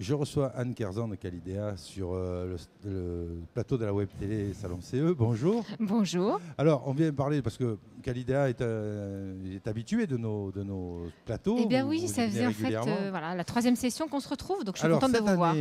Je reçois Anne Kerzan de Calidea sur euh, le, plateau de la web télé Salon CE. Bonjour. Bonjour. Alors, on vient parler parce que Calidea est, euh, est habitué de nos, de nos plateaux. Eh bien, oui, ça faisait en fait euh, voilà, la troisième session qu'on se retrouve, donc je suis Alors, de vous année, voir.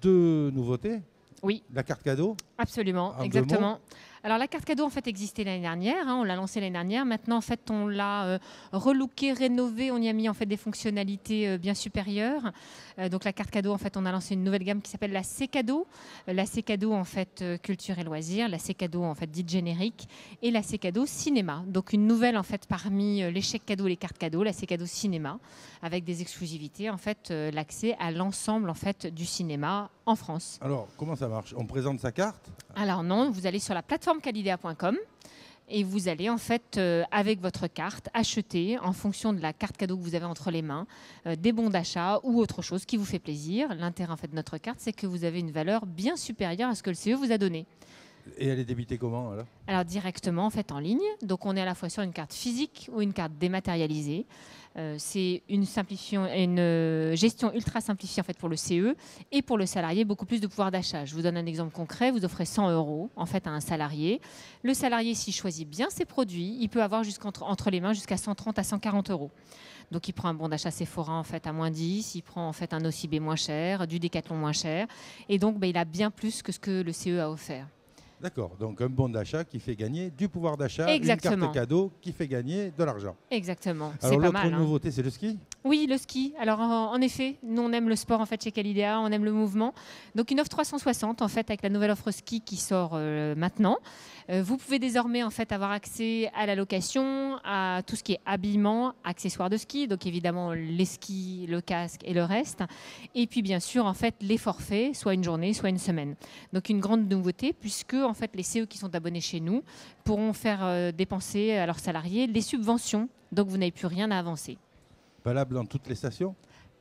Deux nouveautés. Oui. La carte cadeau. Absolument, exactement. Alors la carte cadeau en fait existait l'année dernière, hein, on l'a lancée l'année dernière. Maintenant en fait on l'a euh, relookée, rénovée, on y a mis en fait des fonctionnalités euh, bien supérieures. Euh, donc la carte cadeau en fait on a lancé une nouvelle gamme qui s'appelle la C cadeau, euh, la C cadeau en fait culture et loisirs, la C cadeau en fait dite générique et la C cadeau cinéma. Donc une nouvelle en fait parmi les chèques cadeaux, les cartes cadeaux, la C cadeau cinéma avec des exclusivités en fait l'accès à l'ensemble en fait du cinéma en France. Alors comment ça marche On présente sa carte alors non, vous allez sur la plateforme calidea.com et vous allez en fait euh, avec votre carte acheter en fonction de la carte cadeau que vous avez entre les mains euh, des bons d'achat ou autre chose qui vous fait plaisir. L'intérêt en fait de notre carte, c'est que vous avez une valeur bien supérieure à ce que le CE vous a donné. Et elle est débitée comment alors Alors directement en fait en ligne. Donc on est à la fois sur une carte physique ou une carte dématérialisée. Euh, c'est une, une euh, gestion ultra simplifiée en fait pour le CE et pour le salarié beaucoup plus de pouvoir d'achat. Je vous donne un exemple concret. Vous offrez 100 euros en fait à un salarié. Le salarié, s'il choisit bien ses produits, il peut avoir entre les mains jusqu'à 130 à 140 euros. Donc il prend un bon d'achat Sephora en fait à moins 10, il prend en fait un OCB moins cher, du Décathlon moins cher, et donc ben, il a bien plus que ce que le CE a offert. D'accord, donc un bon d'achat qui fait gagner du pouvoir d'achat, une carte cadeau qui fait gagner de l'argent. Exactement. Alors l'autre hein. nouveauté, c'est le ski oui, le ski. Alors en, effet, nous on aime le sport en fait chez Calidea, on aime le mouvement. Donc une offre 360 en fait avec la nouvelle offre ski qui sort euh, maintenant. Euh, vous pouvez désormais en fait avoir accès à la location, à tout ce qui est habillement, accessoires de ski, donc évidemment les skis, le casque et le reste. Et puis bien sûr en fait les forfaits, soit une journée, soit une semaine. Donc une grande nouveauté puisque en fait les CE qui sont abonnés chez nous pourront faire euh, dépenser à leurs salariés les subventions. Donc vous n'avez plus rien à avancer valable dans toutes les stations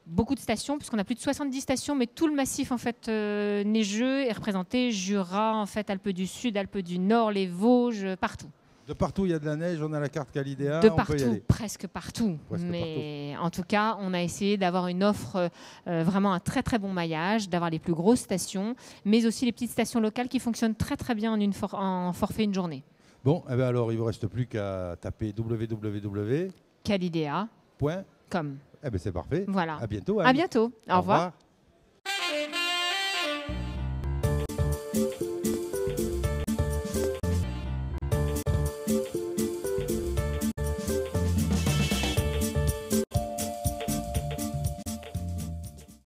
Beaucoup de stations, puisqu'on a plus de 70 stations, mais tout le massif en fait euh, neigeux est représenté. Jura, en fait, Alpes du Sud, Alpes du Nord, les Vosges, euh, partout. De partout, il y a de la neige, on a la carte Calidea. De partout, presque partout. Mais en tout cas, on a essayé d'avoir une offre, euh, vraiment un très très bon maillage, d'avoir les plus grosses stations, mais aussi les petites stations locales qui fonctionnent très très bien en, forfait une journée. Bon, eh ben, alors il ne vous reste plus qu'à taper www. Eh ben c'est parfait. Voilà. À bientôt. À bientôt. Au, revoir.